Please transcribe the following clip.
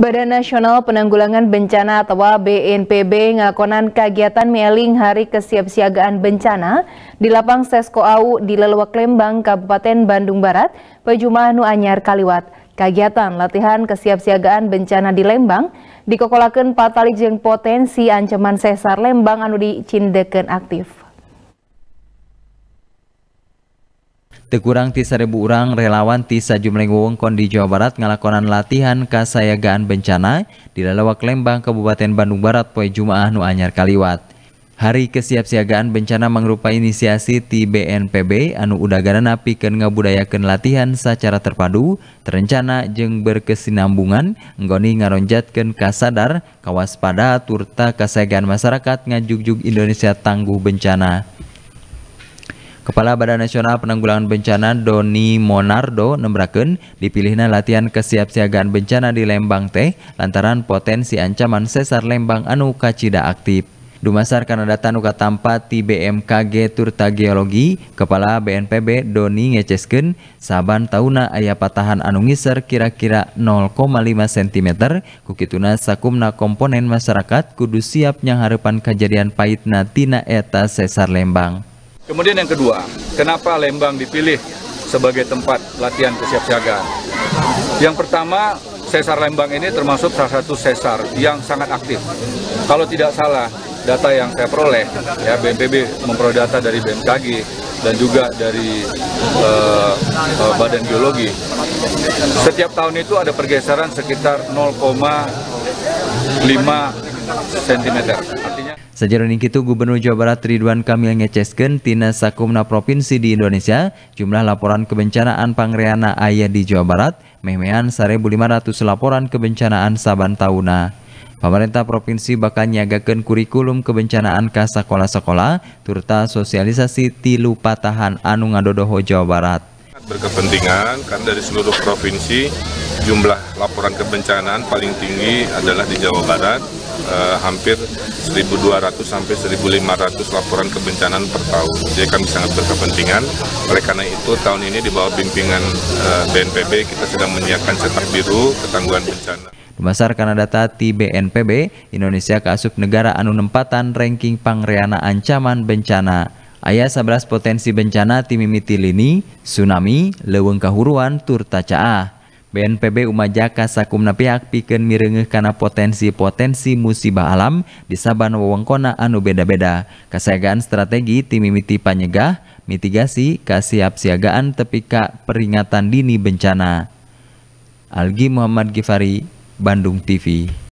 Badan Nasional Penanggulangan Bencana atau BNPB ngakonan kegiatan meling hari kesiapsiagaan bencana di lapang Sesko AU di Leluak Lembang, Kabupaten Bandung Barat, Pejumah Nu Anyar Kaliwat. Kegiatan latihan kesiapsiagaan bencana di Lembang dikokolakan patali jeng potensi ancaman sesar Lembang anu cindeken aktif. Tekurang ti seribu orang relawan ti sajumleng wewengkon di Jawa Barat ngelakonan latihan kasayagaan bencana di Lalawak Lembang, Kabupaten Bandung Barat poe Jumaah nu anyar kaliwat. Hari kesiapsiagaan bencana mengrupa inisiasi ti BNPB anu napi ken ngabudayakeun latihan secara terpadu, terencana jeng berkesinambungan nggoni ngaronjatkeun kasadar kawaspada turta kasayagaan masyarakat ngajugjug Indonesia tangguh bencana. Kepala Badan Nasional Penanggulangan Bencana Doni Monardo nembraken dipilihnya latihan kesiapsiagaan bencana di Lembang teh lantaran potensi ancaman sesar Lembang anu kacida aktif. Dumasar datang Tanuka Tampa di BMKG Turta Geologi, Kepala BNPB Doni ngecesken saban tauna ayah patahan anu ngiser kira-kira 0,5 cm, kukituna sakumna komponen masyarakat kudu siap harapan kejadian pahitna tina eta sesar Lembang. Kemudian yang kedua, kenapa Lembang dipilih sebagai tempat latihan kesiapsiagaan? Yang pertama, sesar Lembang ini termasuk salah satu sesar yang sangat aktif. Kalau tidak salah, data yang saya peroleh, ya BNPB memperoleh data dari BMKG dan juga dari uh, uh, Badan Geologi. Setiap tahun itu ada pergeseran sekitar 0,5 cm ini itu Gubernur Jawa Barat Ridwan Kamil ngeceskeun tina sakumna provinsi di Indonesia jumlah laporan kebencanaan pangreana ayah di Jawa Barat memean 1500 laporan kebencanaan saban tahunan. Pemerintah provinsi bakal nyagakan kurikulum kebencanaan ke sekolah-sekolah turta sosialisasi tilu patahan anu ngadodoho Jawa Barat. Kan berkepentingan kan dari seluruh provinsi jumlah laporan kebencanaan paling tinggi adalah di Jawa Barat eh, hampir 1.200 sampai 1.500 laporan kebencanaan per tahun. Jadi kami sangat berkepentingan. Oleh karena itu tahun ini di bawah pimpinan eh, BNPB kita sedang menyiapkan cetak biru ketangguhan bencana. Berdasarkan data TBNPB, Indonesia kaasup negara anu nempatan ranking pangreana ancaman bencana. Ayah 11 potensi bencana timimiti lini, tsunami, leweng kahuruan, turtacaah. BNPB Umajaka Sakumna pihak piken mirengeh kana potensi-potensi musibah alam di Saban wewengkona anu beda-beda. Kasagaan strategi timimiti panyegah, mitigasi, kasiapsiagaan tepika peringatan dini bencana. Algi Muhammad Gifari, Bandung TV.